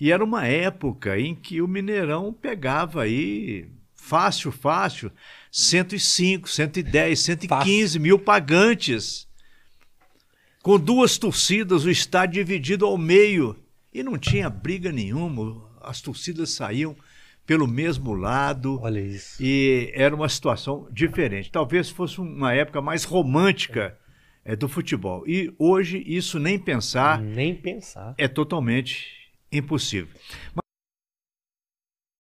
E era uma época em que o Mineirão pegava aí fácil, fácil, 105, 110, 115 fácil. mil pagantes. Com duas torcidas, o estádio dividido ao meio. E não tinha briga nenhuma, as torcidas saíam pelo mesmo lado. Olha isso. E era uma situação diferente. Talvez fosse uma época mais romântica é, do futebol. E hoje, isso nem pensar. Nem pensar. É totalmente impossível.